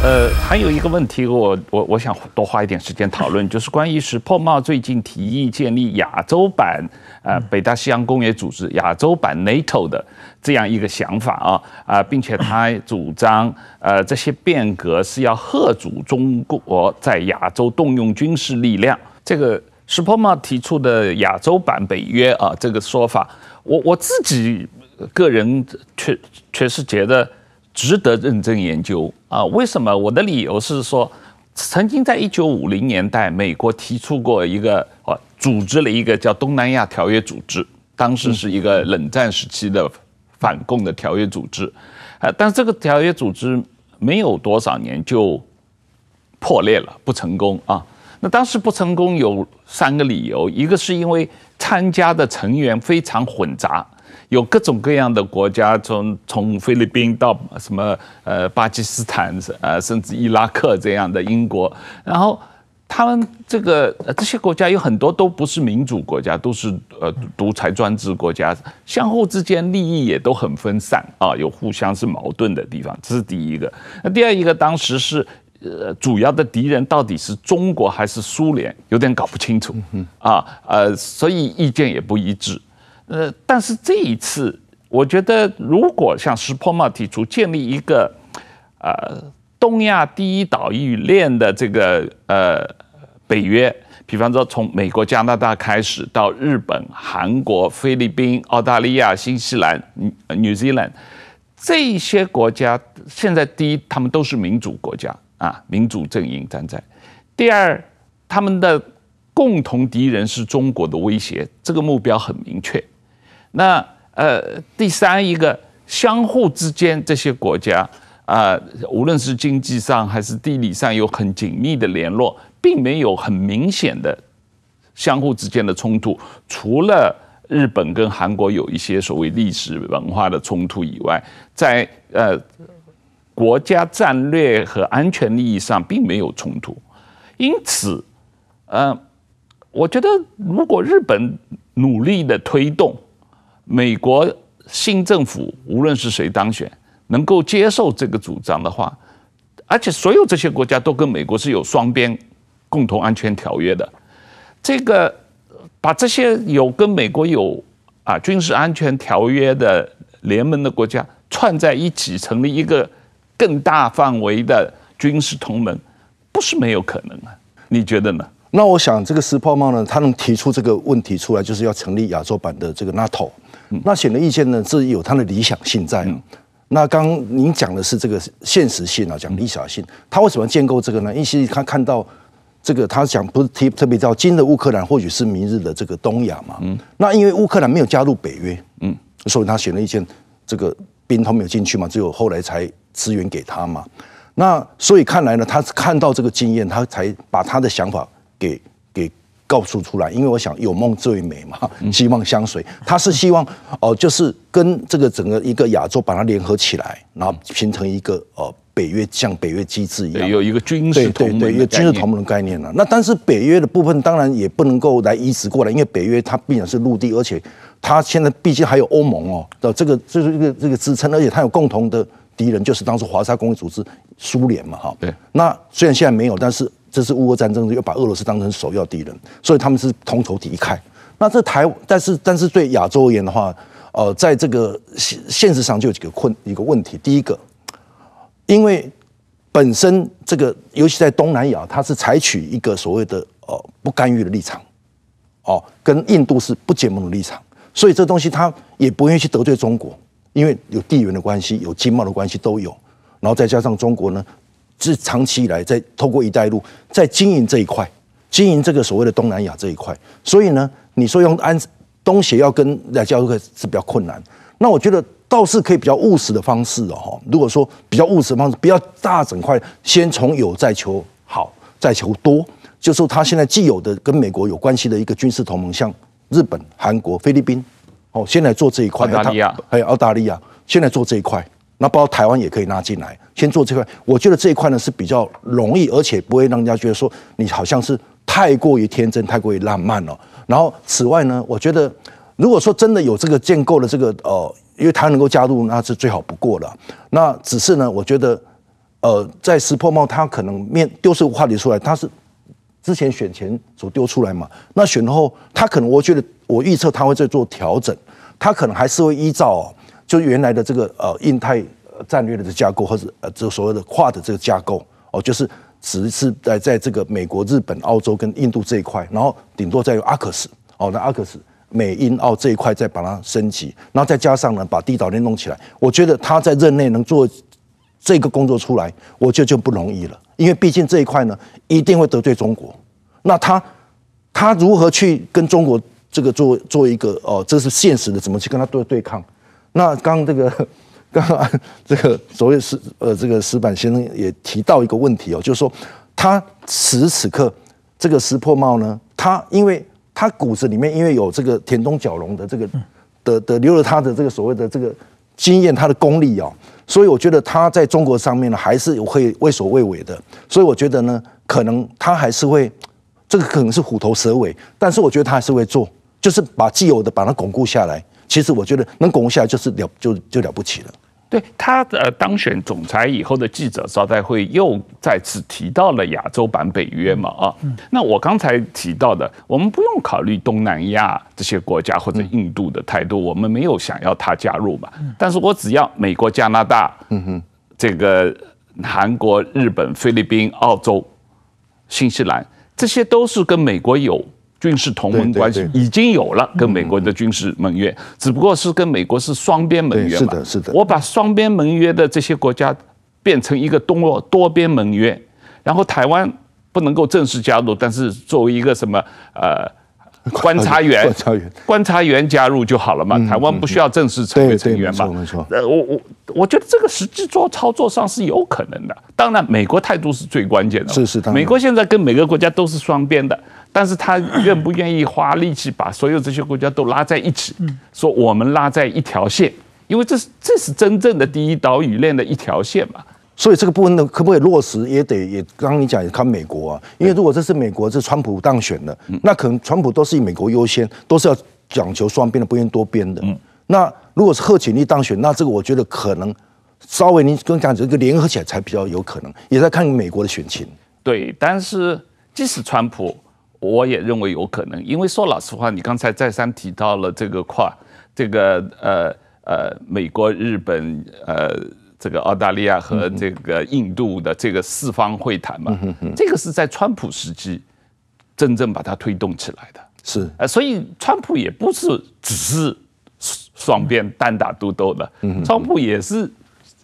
呃，还有一个问题，我我我想多花一点时间讨论，就是关于石破茂最近提议建立亚洲版呃北大西洋公约组织亚洲版 NATO 的这样一个想法啊啊，并且他主张呃这些变革是要贺阻中国在亚洲动用军事力量。这个石破茂提出的亚洲版北约啊这个说法，我我自己个人确确实觉得。值得认真研究啊！为什么？我的理由是说，曾经在一九五零年代，美国提出过一个，啊，组织了一个叫东南亚条约组织，当时是一个冷战时期的反共的条约组织，啊，但这个条约组织没有多少年就破裂了，不成功啊。那当时不成功有三个理由，一个是因为参加的成员非常混杂。有各种各样的国家，从从菲律宾到什么呃巴基斯坦呃甚至伊拉克这样的英国，然后他们这个这些国家有很多都不是民主国家，都是呃独裁专制国家，相互之间利益也都很分散啊，有互相是矛盾的地方。这是第一个。那第二一个，当时是呃主要的敌人到底是中国还是苏联，有点搞不清楚啊，呃，所以意见也不一致。呃，但是这一次，我觉得如果像石破茂提出建立一个，呃，东亚第一岛域链的这个呃北约，比方说从美国、加拿大开始到日本、韩国、菲律宾、澳大利亚、新西兰、New Zealand 这些国家，现在第一，他们都是民主国家啊，民主阵营站在；第二，他们的共同敌人是中国的威胁，这个目标很明确。那呃，第三一个，相互之间这些国家啊，无论是经济上还是地理上，有很紧密的联络，并没有很明显的相互之间的冲突。除了日本跟韩国有一些所谓历史文化的冲突以外，在呃国家战略和安全利益上，并没有冲突。因此，呃，我觉得如果日本努力的推动。美国新政府，无论是谁当选，能够接受这个主张的话，而且所有这些国家都跟美国是有双边共同安全条约的，这个把这些有跟美国有啊军事安全条约的联盟的国家串在一起，成立一个更大范围的军事同盟，不是没有可能啊？你觉得呢？那我想，这个斯破曼呢，他能提出这个问题出来，就是要成立亚洲版的这个 NATO。那显的意见呢，这有他的理想性在。那刚您讲的是这个现实性啊，讲理想性。他为什么建构这个呢？因为他看到这个，他讲不是提特别到今日乌克兰，或许是明日的这个东亚嘛。嗯。那因为乌克兰没有加入北约，嗯，所以他选的意件这个兵他没有进去嘛，只有后来才支援给他嘛。那所以看来呢，他看到这个经验，他才把他的想法。给给告诉出来，因为我想有梦最美嘛，希望相随。他是希望哦，就是跟这个整个一个亚洲把它联合起来，然后形成一个呃北约像北约机制一样，有一个军事对对对，军事同盟的概念了。那但是北约的部分当然也不能够来移植过来，因为北约它毕竟是陆地，而且它现在毕竟还有欧盟哦，的这个这是一个这个支撑，而且它有共同的敌人，就是当时华沙工会组织苏联嘛，哈。对。那虽然现在没有，但是。这是乌俄战争又把俄罗斯当成首要敌人，所以他们是同仇敌忾。那这台，但是但是对亚洲而言的话，呃，在这个现实上就有几个困一个问题。第一个，因为本身这个尤其在东南亚，它是采取一个所谓的呃不干预的立场，哦，跟印度是不结盟的立场，所以这东西它也不愿意去得罪中国，因为有地缘的关系，有经贸的关系都有，然后再加上中国呢。是长期以来在透过一带一路在经营这一块，经营这个所谓的东南亚这一块，所以呢，你说用安东协要跟来交流是比较困难，那我觉得倒是可以比较务实的方式哦，如果说比较务实方式比较大整块，先从有再求好，再求多，就是他现在既有的跟美国有关系的一个军事同盟，像日本、韩国、菲律宾，哦，先来做这一块，澳大利亚还有澳大利亚，先来做这一块。那包括台湾也可以拉进来，先做这块。我觉得这一块呢是比较容易，而且不会让人家觉得说你好像是太过于天真、太过于浪漫了。然后，此外呢，我觉得如果说真的有这个建构的这个呃，因为他能够加入，那是最好不过了。那只是呢，我觉得呃，在石破茂他可能面丢出话题出来，他是之前选前所丢出来嘛。那选后他可能，我觉得我预测他会再做调整，他可能还是会依照。就原来的这个呃印太战略的架构，或者呃这所谓的跨的这个架构哦，就是只是在在这个美国、日本、澳洲跟印度这一块，然后顶多再有阿克斯哦，那阿克斯美、英、澳这一块再把它升级，然后再加上呢把地岛链弄起来，我觉得他在任内能做这个工作出来，我觉得就不容易了，因为毕竟这一块呢一定会得罪中国。那他他如何去跟中国这个做做一个哦，这是现实的，怎么去跟他对对抗？那刚这个，刚这个所谓石呃这个石板先生也提到一个问题哦，就是说他此时此刻这个石破茂呢，他因为他骨子里面因为有这个田中角荣的这个的的留了他的这个所谓的这个经验，他的功力哦，所以我觉得他在中国上面呢还是会畏首畏尾的，所以我觉得呢，可能他还是会这个可能是虎头蛇尾，但是我觉得他还是会做，就是把既有的把它巩固下来。其实我觉得能巩固下来就是了，就就了不起了。对，他的当选总裁以后的记者招待会又再次提到了亚洲版北约嘛，啊，那我刚才提到的，我们不用考虑东南亚这些国家或者印度的态度，我们没有想要他加入嘛。但是我只要美国、加拿大，嗯哼，这个韩国、日本、菲律宾、澳洲、新西兰，这些都是跟美国有。军事同盟关系已经有了，跟美国的军事盟约，只不过是跟美国是双边盟约嘛。是的，是的。我把双边盟约的这些国家变成一个多多边盟约，然后台湾不能够正式加入，但是作为一个什么呃 观察员，观察员加入就好了嘛。台湾不需要正式成为成员嘛。没错，没错。呃，我我我觉得这个实际做操作上是有可能的。当然，美国态度是最关键的。是是，美国现在跟每个国家都是双边的。但是他愿不愿意花力气把所有这些国家都拉在一起，说我们拉在一条线，因为这是这是真正的第一岛屿链的一条线嘛。所以这个部分的可不可以落实，也得也刚刚你讲也看美国啊，因为如果这是美国这川普当选的，那可能川普都是以美国优先，都是要讲求双边的，不愿意多边的。那如果是贺锦丽当选，那这个我觉得可能稍微您跟讲这个联合起来才比较有可能，也在看美国的选情。对，但是即使川普。我也认为有可能，因为说老实话，你刚才再三提到了这个跨，这个呃呃，美国、日本、呃，这个澳大利亚和这个印度的这个四方会谈嘛，这个是在川普时期真正把它推动起来的。是，呃，所以川普也不是只是双边单打独斗的，川普也是。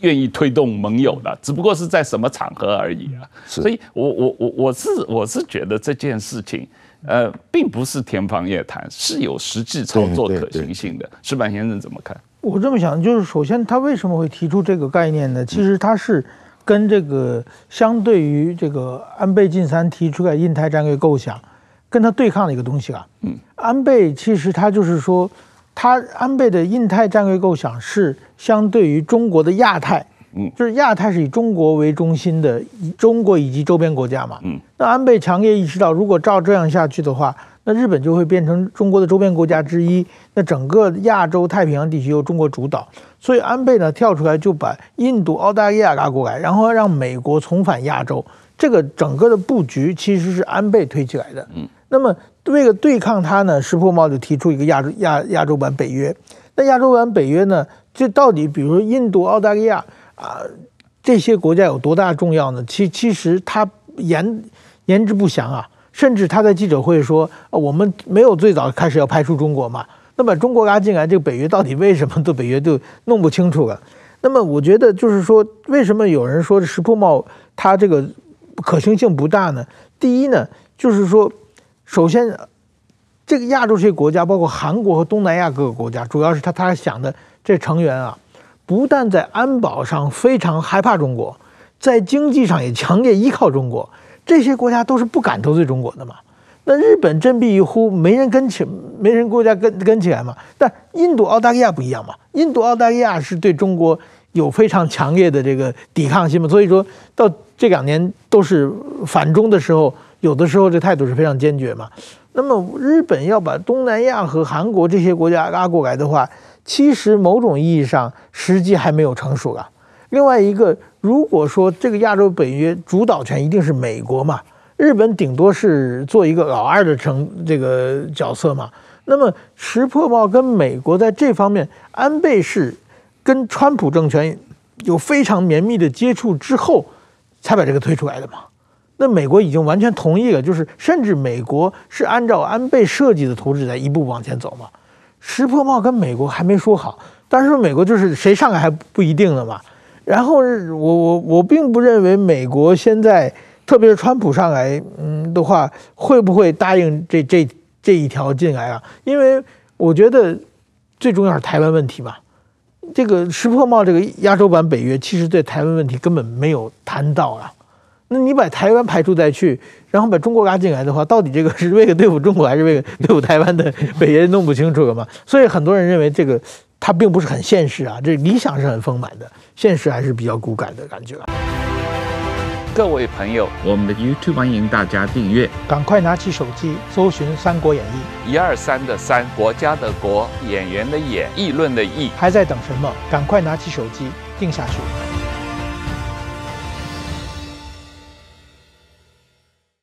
愿意推动盟友的，只不过是在什么场合而已啊。所以，我我我我是我是觉得这件事情，呃，并不是天方夜谭，是有实际操作可行性的。石板先生怎么看？我这么想，就是首先他为什么会提出这个概念呢？其实他是跟这个相对于这个安倍晋三提出的印太战略构想，跟他对抗的一个东西啊。嗯，安倍其实他就是说。他安倍的印太战略构想是相对于中国的亚太，嗯，就是亚太是以中国为中心的，以中国以及周边国家嘛，嗯，那安倍强烈意识到，如果照这样下去的话，那日本就会变成中国的周边国家之一，那整个亚洲太平洋地区由中国主导，所以安倍呢跳出来就把印度、澳大利亚拉过来，然后让美国重返亚洲，这个整个的布局其实是安倍推起来的，嗯。那么为了对抗它呢，石破茂就提出一个亚洲亚亚洲版北约。那亚洲版北约呢，这到底比如说印度、澳大利亚啊这些国家有多大重要呢？其其实它言言之不详啊，甚至他在记者会说，我们没有最早开始要排除中国嘛。那么中国拉进来这个北约到底为什么？对北约就弄不清楚了。那么我觉得就是说，为什么有人说石破茂他这个可行性不大呢？第一呢，就是说。首先，这个亚洲这些国家，包括韩国和东南亚各个国家，主要是他他想的这成员啊，不但在安保上非常害怕中国，在经济上也强烈依靠中国。这些国家都是不敢得罪中国的嘛。那日本振臂一呼，没人跟起，没人国家跟跟起来嘛。但印度、澳大利亚不一样嘛。印度、澳大利亚是对中国有非常强烈的这个抵抗心嘛。所以说到这两年都是反中的时候。有的时候这态度是非常坚决嘛。那么日本要把东南亚和韩国这些国家拉过来的话，其实某种意义上时机还没有成熟了。另外一个，如果说这个亚洲北约主导权一定是美国嘛，日本顶多是做一个老二的成这个角色嘛。那么石破茂跟美国在这方面，安倍是跟川普政权有非常绵密的接触之后，才把这个推出来的嘛。那美国已经完全同意了，就是甚至美国是按照安倍设计的图纸在一步往前走嘛。石破茂跟美国还没说好，但是美国就是谁上来还不一定呢嘛。然后我我我并不认为美国现在，特别是川普上来，嗯的话会不会答应这这这一条进来啊？因为我觉得最重要是台湾问题嘛。这个石破茂这个亚洲版北约，其实对台湾问题根本没有谈到啊。那你把台湾排除在去，然后把中国拉进来的话，到底这个是为了对付中国还是为了对付台湾的，北约弄不清楚了嘛？所以很多人认为这个它并不是很现实啊，这理想是很丰满的，现实还是比较骨感的感觉。各位朋友，我们的 YouTube 欢迎大家订阅，赶快拿起手机搜寻《三国演义》，一二三的三国家的国演员的演议论的议，还在等什么？赶快拿起手机定下去。